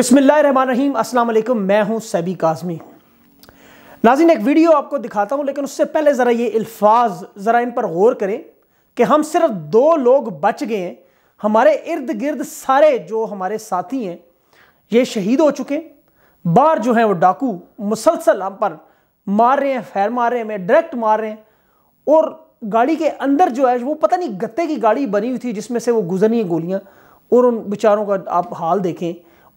बिसमीम अल्लाम मैं हूं सैबी काजमी नाजिन एक वीडियो आपको दिखाता हूं लेकिन उससे पहले ज़रा ये अल्फाज ज़रा इन पर गौर करें कि हम सिर्फ दो लोग बच गए हैं हमारे इर्द गिर्द सारे जो हमारे साथी हैं ये शहीद हो चुके हैं बाहर जो हैं वो डाकू मुसलसल हम पर मार रहे हैं फैर मार रहे हैं डायरेक्ट मार रहे हैं और गाड़ी के अंदर जो है वो पता नहीं गत्ते की गाड़ी बनी हुई थी जिसमें से वो गुजरनी गोलियाँ और उन बेचारों का आप हाल देखें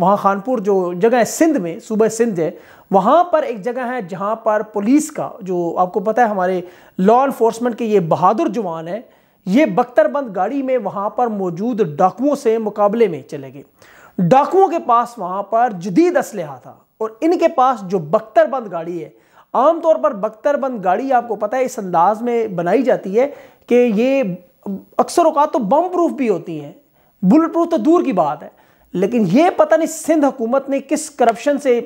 वहाँ खानपुर जो जगह है सिंध में सूबह सिंध है वहाँ पर एक जगह है जहाँ पर पुलिस का जो आपको पता है हमारे लॉ इन्फोर्समेंट के ये बहादुर जवान है ये बख्तरबंद गाड़ी में वहाँ पर मौजूद डाकुओं से मुकाबले में चले गए डाकुओं के पास वहाँ पर जदीद असलहा था और इनके पास जो बख्तरबंद गाड़ी है आमतौर पर बख्तरबंद गाड़ी आपको पता है इस अंदाज में बनाई जाती है कि ये अक्सर अवकात तो बम प्रूफ भी होती हैं बुलेट प्रूफ तो दूर की बात है लेकिन ये पता नहीं सिंध हुकूमत ने किस करप्शन से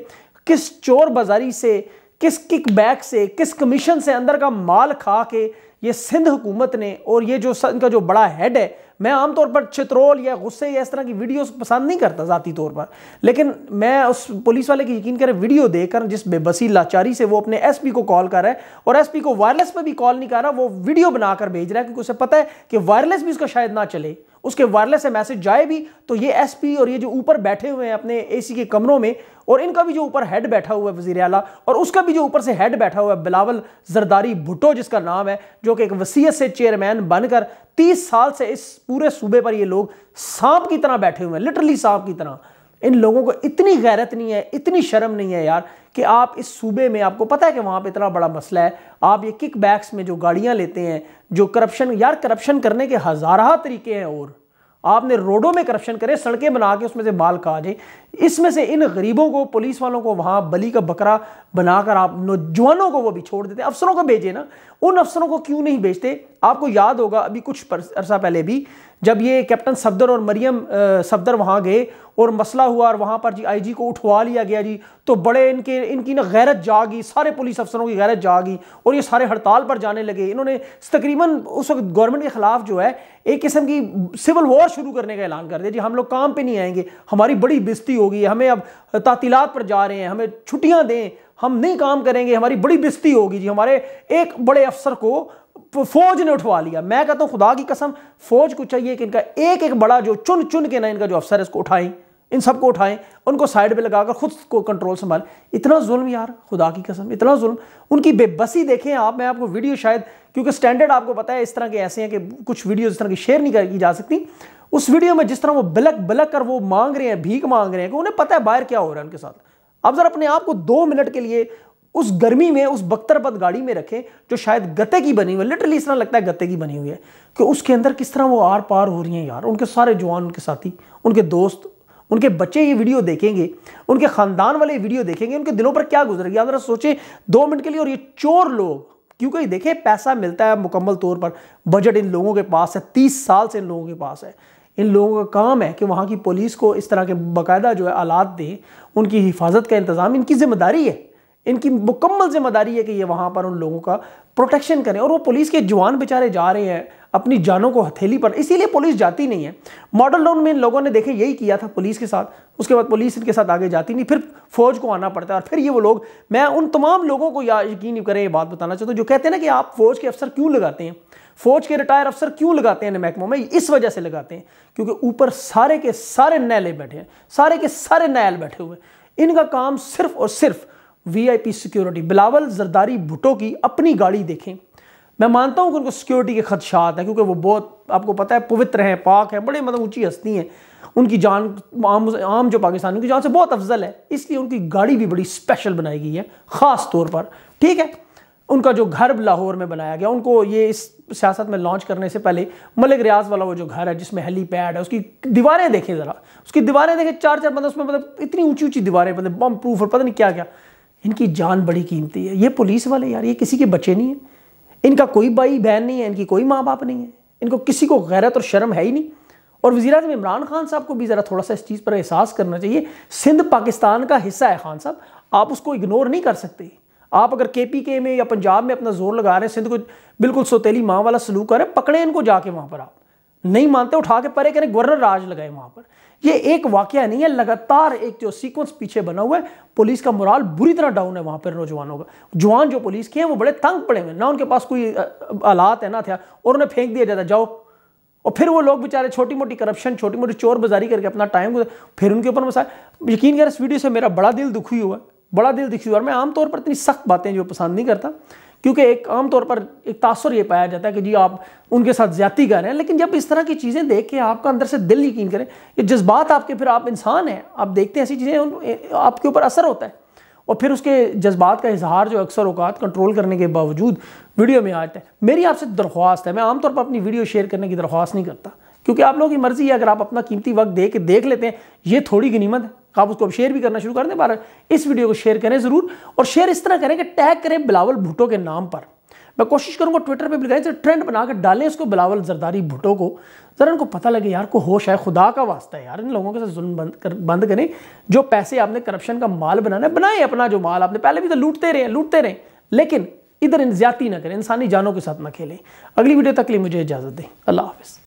किस चोर बाजारी से किस किकबैक से किस कमीशन से अंदर का माल खा के ये सिंध हुकूमत ने और ये जो इनका जो बड़ा हेड है मैं आमतौर पर चित्रोल या गुस्से या इस तरह की वीडियोस पसंद नहीं करता ज़ाती तौर पर लेकिन मैं उस पुलिस वाले की यकीन करें वीडियो देकर जिस बेबसी लाचारी से वो अपने एसपी को कॉल कर रहा है और एसपी को वायरलेस पर भी कॉल नहीं कर रहा वो वीडियो बनाकर भेज रहा है क्योंकि उसे पता है कि वायरलेस भी उसका शायद ना चले उसके वायरलेस से मैसेज जाए भी तो ये एसपी और ये जो ऊपर बैठे हुए हैं अपने एसी के कमरों में और इनका भी जो ऊपर हेड बैठा हुआ है वजीर अला और उसका भी जो ऊपर से हेड बैठा हुआ है बिलावल जरदारी भुट्टो जिसका नाम है जो कि एक वसीयत से चेयरमैन बनकर तीस साल से इस पूरे सूबे पर ये लोग सांप की तरह बैठे हुए हैं लिटरली सांप की तरह इन लोगों को इतनी गैरत नहीं है इतनी शर्म नहीं है यार कि आप इस सूबे में आपको पता है कि वहाँ पे इतना बड़ा मसला है आप ये किक बैक्स में जो गाड़ियाँ लेते हैं जो करप्शन यार करप्शन करने के हज़ारहा तरीके हैं और आपने रोडों में करप्शन करे सड़कें बना के उसमें से बाल खा जाए इसमें से इन गरीबों को पुलिस वालों को वहाँ बली का बकरा बनाकर आप नौजवानों को वो भी छोड़ देते अफसरों को भेजे ना उन अफसरों को क्यों नहीं भेजते आपको याद होगा अभी कुछ अरसा पहले भी जब ये कैप्टन सफदर और मरियम सफदर वहाँ गए और मसला हुआ और वहाँ पर जी आईजी को उठवा लिया गया जी तो बड़े इनके इनकी ना गैरत जागी सारे पुलिस अफसरों की गैरत जागी और ये सारे हड़ताल पर जाने लगे इन्होंने तकरीबन उस वक्त गवर्नमेंट के ख़िलाफ़ जो है एक किस्म की सिविल वॉर शुरू करने का ऐलान कर दिया जी हम लोग काम पर नहीं आएंगे हमारी बड़ी बिस्ती होगी हमें अब तातीलत पर जा रहे हैं हमें छुट्टियाँ दें हम नहीं काम करेंगे हमारी बड़ी बिस्ती होगी जी हमारे एक बड़े अफसर को फौज ने उठवा लिया मैं कहता हूं खुदा की कसम फौज को चाहिए कि इनका एक एक बड़ा जो चुन चुन के ना इनका जो अफसर है इसको उठाएं इन सबको उठाएं उनको साइड पे लगाकर खुद को कंट्रोल संभाल इतना जुल्म यार खुदा की कसम इतना जुल्म उनकी बेबसी देखें आप मैं आपको वीडियो शायद क्योंकि स्टैंडर्ड आपको पता है इस तरह के ऐसे हैं कि कुछ वीडियो इस तरह की शेयर नहीं की जा सकती उस वीडियो में जिस तरह वो बिलक बिलक कर वो मांग रहे हैं भीख मांग रहे हैं कि उन्हें पता है बाहर क्या हो रहा है उनके साथ अब जरा अपने आप को दो मिनट के लिए उस गर्मी में उस बख्तरबद गाड़ी में रखें जो शायद गत्ते की बनी हुई है लिटरली इस तरह लगता है गत्ते की बनी हुई है कि उसके अंदर किस तरह वो आर पार हो रही हैं यार उनके सारे जवान उनके साथी उनके दोस्त उनके बच्चे ये वीडियो देखेंगे उनके ख़ानदान वाले वीडियो देखेंगे उनके दिलों पर क्या गुजर गया जरा सोचें दो मिनट के लिए और ये चोर लोग क्योंकि देखें पैसा मिलता है मुकम्मल तौर पर बजट इन लोगों के पास है तीस साल से इन लोगों के पास है इन लोगों का काम है कि वहाँ की पुलिस को इस तरह के बाकायदा जो है आलात दें उनकी हिफाजत का इंतज़ाम इनकी जिम्मेदारी है इनकी मुकम्मल जिम्मेदारी है कि ये वहाँ पर उन लोगों का प्रोटेक्शन करें और वो पुलिस के जवान बेचारे जा रहे हैं अपनी जानों को हथेली पर इसीलिए पुलिस जाती नहीं है मॉडल टाउन में इन लोगों ने देखे यही किया था पुलिस के साथ उसके बाद पुलिस इनके साथ आगे जाती नहीं फिर फौज को आना पड़ता है और फिर ये वो लोग मैं उन तमाम लोगों को या यकीन करें ये बात बताना चाहता हूँ जो कहते हैं ना कि आप फौज के अफसर क्यों लगाते हैं फौज के रिटायर अफसर क्यों लगाते हैं महकमों में इस वजह से लगाते हैं क्योंकि ऊपर सारे के सारे नैले बैठे हैं सारे के सारे नैल बैठे हुए इनका काम सिर्फ और सिर्फ वीआईपी सिक्योरिटी बिलावल जरदारी भुटो की अपनी गाड़ी देखें मैं मानता हूं कि उनको सिक्योरिटी के खदशात हैं क्योंकि वो बहुत आपको पता है पवित्र हैं पाक हैं बड़े मतलब ऊँची हस्ती हैं उनकी जान आम आम जो पाकिस्तान उनकी जान से बहुत अफजल है इसलिए उनकी गाड़ी भी बड़ी स्पेशल बनाई गई है ख़ास तौर पर ठीक है उनका जो घर लाहौर में बनाया गया उनको ये इस सियासत में लॉन्च करने से पहले मलिक रियाज वाला वो जो घर है जिसमें हेलीपैड है उसकी दीवारें देखें ज़रा उसकी दीवारें देखें चार चार मतलब उसमें मतलब इतनी ऊंची ऊंची दीवारें मतलब बम प्रूफ और पता नहीं क्या क्या इनकी जान बड़ी कीमती है ये पुलिस वाले यार ये किसी के बच्चे नहीं हैं इनका कोई भाई बहन नहीं है इनकी कोई माँ बाप नहीं है इनको किसी को गैरत और शर्म है ही नहीं और वजी अजम इमरान खान साहब को भी ज़रा थोड़ा सा इस चीज़ पर एहसास करना चाहिए सिंध पाकिस्तान का हिस्सा है खान साहब आप उसको इग्नोर नहीं कर सकते आप अगर के पी के में या पंजाब में अपना जोर लगा रहे हैं सिंध को बिल्कुल सोतेली माँ वाला सलूक करें पकड़े इनको जाके वहाँ पर आप नहीं मानते उठा के परे करें गवर्नर राज लगाए वहां पर ये एक वाक्य नहीं है लगातार एक जो सीक्वेंस पीछे बना हुआ है पुलिस का मुराल बुरी तरह डाउन है वहां पर नौजवानों का जवान जो पुलिस के हैं वो बड़े तंग पड़े हुए ना उनके पास कोई आलात है ना था और उन्हें फेंक दिया जाता जाओ और फिर वो लोग बेचारे छोटी मोटी करप्शन छोटी मोटी चोर बाजारी करके अपना टाइम फिर उनके ऊपर मसा यकीन कर इस वीडियो से मेरा बड़ा दिल दुखी हुआ बड़ा दिल दुखी हुआ और मैं आमतौर पर इतनी सख्त बातें जो पसंद नहीं करता क्योंकि एक आमतौर पर एक तासर ये पाया जाता है कि जी आप उनके साथ ज्यादा कर रहे हैं लेकिन जब इस तरह की चीज़ें देख के आपका अंदर से दिल यकीन करें ये जज्बात आपके फिर आप इंसान हैं आप देखते हैं ऐसी चीज़ें आपके ऊपर असर होता है और फिर उसके जज्बात का इजहार जो अक्सर अवकात कंट्रोल करने के बावजूद वीडियो में आता है मेरी आपसे दरख्वास्त है मैं आमतौर पर अपनी वीडियो शेयर करने की दरख्वास्त नहीं करता क्योंकि आप लोगों की मर्ज़ी है अगर आप अपना कीमती वक्त दे के देख लेते हैं ये थोड़ी गनीमत है आप उसको अब शेयर भी करना शुरू कर दें बारह इस वीडियो को शेयर करें ज़रूर और शेयर इस तरह करें कि टैग करें बिलावल भुटो के नाम पर मैं कोशिश करूंगा ट्विटर पर भी लगाए ट्रेंड बना डालें इसको बिलावल जरदारी भुटो को ज़रा उनको पता लगे यार को होश है खुदा का वास्ता है यार इन लोगों के साथ जुल्म बंद कर बंद करें जो पैसे आपने करप्शन का माल बनाना है बनाए अपना जो माल आपने पहले भी तो लूटते रहे लूटते रहे लेकिन इधर इन ज्यादा ना करें इंसानी जानों के साथ ना खेलें अगली वीडियो तक लिए मुझे इजाज़त दें अल्लाह हाफिज़